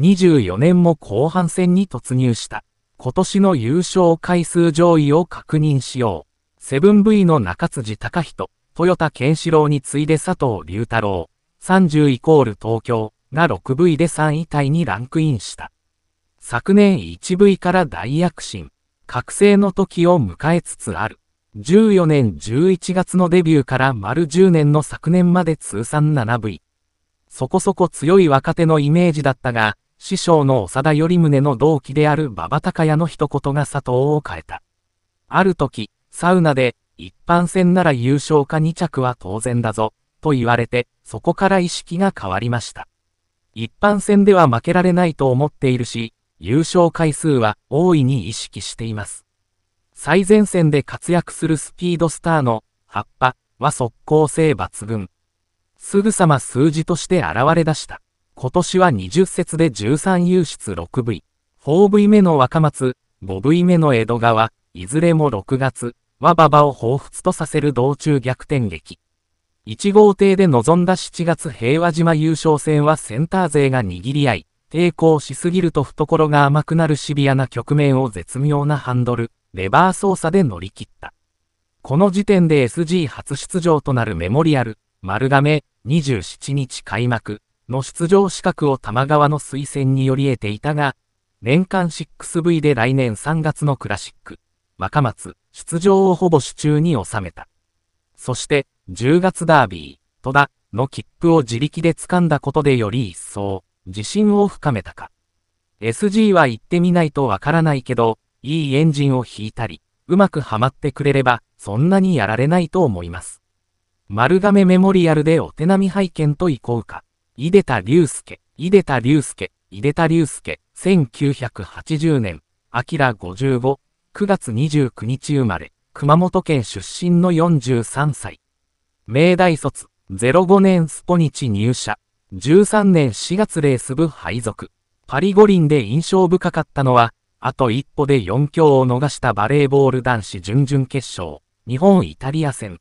24年も後半戦に突入した。今年の優勝回数上位を確認しよう。セブン V の中辻隆人、豊田健志郎に次いで佐藤隆太郎、30イコール東京が 6V で3位タイにランクインした。昨年 1V から大躍進、覚醒の時を迎えつつある。14年11月のデビューから丸10年の昨年まで通算 7V。そこそこ強い若手のイメージだったが、師匠の長田頼宗の同期である馬場隆也の一言が佐藤を変えた。ある時、サウナで、一般戦なら優勝か2着は当然だぞ、と言われて、そこから意識が変わりました。一般戦では負けられないと思っているし、優勝回数は大いに意識しています。最前線で活躍するスピードスターの葉っぱは速攻性抜群。すぐさま数字として現れ出した。今年は20節で13優出 6V、4V 目の若松、5V 目の江戸川、いずれも6月、は馬場を彷彿とさせる道中逆転劇。1号艇で臨んだ7月平和島優勝戦はセンター勢が握り合い、抵抗しすぎると懐が甘くなるシビアな局面を絶妙なハンドル、レバー操作で乗り切った。この時点で SG 初出場となるメモリアル、丸亀、27日開幕、の出場資格を玉川の推薦により得ていたが、年間 6V で来年3月のクラシック、若松、出場をほぼ手中に収めた。そして、10月ダービー、戸田、の切符を自力で掴んだことでより一層、自信を深めたか。SG は行ってみないとわからないけど、いいエンジンを引いたり、うまくはまってくれれば、そんなにやられないと思います。丸亀メモリアルでお手並み拝見といこうか。井出田隆介、井出田隆介、井出田隆介、1980年、あきら55、9月29日生まれ、熊本県出身の43歳。明大卒、05年スポニチ入社、13年4月レース部配属。パリ五輪で印象深かったのは、あと一歩で4強を逃したバレーボール男子準々決勝、日本イタリア戦。